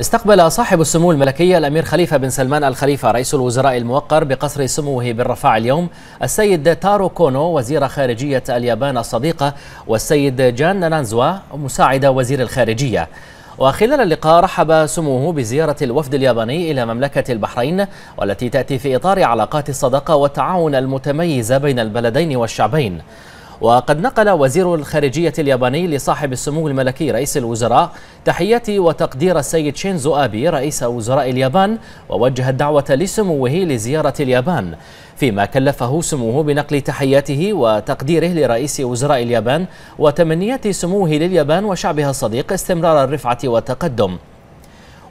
استقبل صاحب السمو الملكية الأمير خليفة بن سلمان الخليفة رئيس الوزراء الموقر بقصر سموه بالرفاع اليوم السيد تارو كونو وزير خارجية اليابان الصديقة والسيد جان نانزوا مساعد وزير الخارجية وخلال اللقاء رحب سموه بزيارة الوفد الياباني إلى مملكة البحرين والتي تأتي في إطار علاقات الصداقة والتعاون المتميزة بين البلدين والشعبين وقد نقل وزير الخارجية الياباني لصاحب السمو الملكي رئيس الوزراء تحياتي وتقدير السيد شينزو آبي رئيس وزراء اليابان ووجه الدعوة لسموه لزيارة اليابان فيما كلفه سموه بنقل تحياته وتقديره لرئيس وزراء اليابان وتمنيات سموه لليابان وشعبها الصديق استمرار الرفعة والتقدم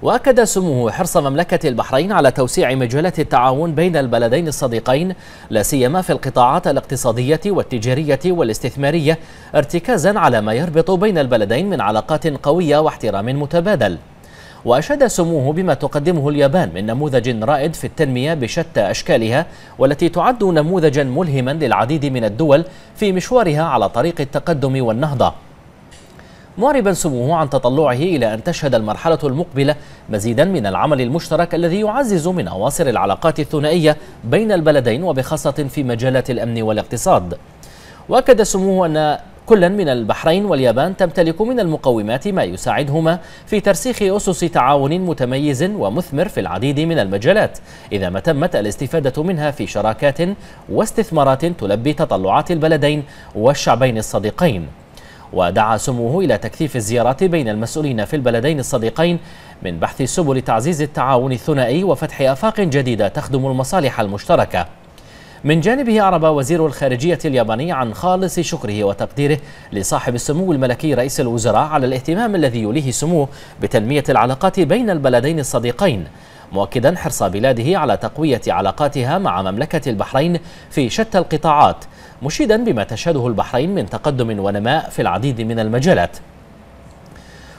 واكد سموه حرص مملكه البحرين على توسيع مجله التعاون بين البلدين الصديقين لا سيما في القطاعات الاقتصاديه والتجاريه والاستثماريه ارتكازا على ما يربط بين البلدين من علاقات قويه واحترام متبادل وأشاد سموه بما تقدمه اليابان من نموذج رائد في التنمية بشتى أشكالها والتي تعد نموذجا ملهما للعديد من الدول في مشوارها على طريق التقدم والنهضة معربا سموه عن تطلعه إلى أن تشهد المرحلة المقبلة مزيدا من العمل المشترك الذي يعزز من أواصر العلاقات الثنائية بين البلدين وبخاصة في مجالات الأمن والاقتصاد وأكد سموه أن كلا من البحرين واليابان تمتلك من المقومات ما يساعدهما في ترسيخ أسس تعاون متميز ومثمر في العديد من المجالات إذا ما تمت الاستفادة منها في شراكات واستثمارات تلبي تطلعات البلدين والشعبين الصديقين ودعا سموه إلى تكثيف الزيارات بين المسؤولين في البلدين الصديقين من بحث سبل تعزيز التعاون الثنائي وفتح آفاق جديدة تخدم المصالح المشتركة من جانبه أعرب وزير الخارجية الياباني عن خالص شكره وتقديره لصاحب السمو الملكي رئيس الوزراء على الاهتمام الذي يوليه سموه بتنمية العلاقات بين البلدين الصديقين مؤكدا حرص بلاده على تقوية علاقاتها مع مملكة البحرين في شتى القطاعات مشيدا بما تشهده البحرين من تقدم ونماء في العديد من المجالات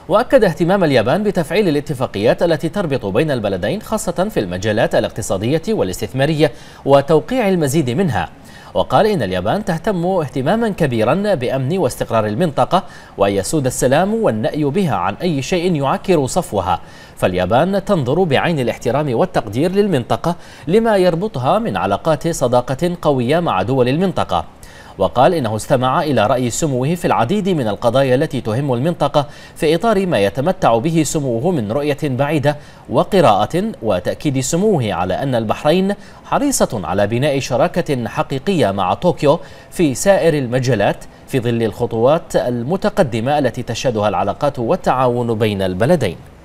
وأكد اهتمام اليابان بتفعيل الاتفاقيات التي تربط بين البلدين خاصة في المجالات الاقتصادية والاستثمارية وتوقيع المزيد منها وقال إن اليابان تهتم اهتماما كبيرا بأمن واستقرار المنطقة وأن يسود السلام والنأي بها عن أي شيء يعكر صفوها فاليابان تنظر بعين الاحترام والتقدير للمنطقة لما يربطها من علاقات صداقة قوية مع دول المنطقة وقال إنه استمع إلى رأي سموه في العديد من القضايا التي تهم المنطقة في إطار ما يتمتع به سموه من رؤية بعيدة وقراءة وتأكيد سموه على أن البحرين حريصة على بناء شراكة حقيقية مع طوكيو في سائر المجالات في ظل الخطوات المتقدمة التي تشهدها العلاقات والتعاون بين البلدين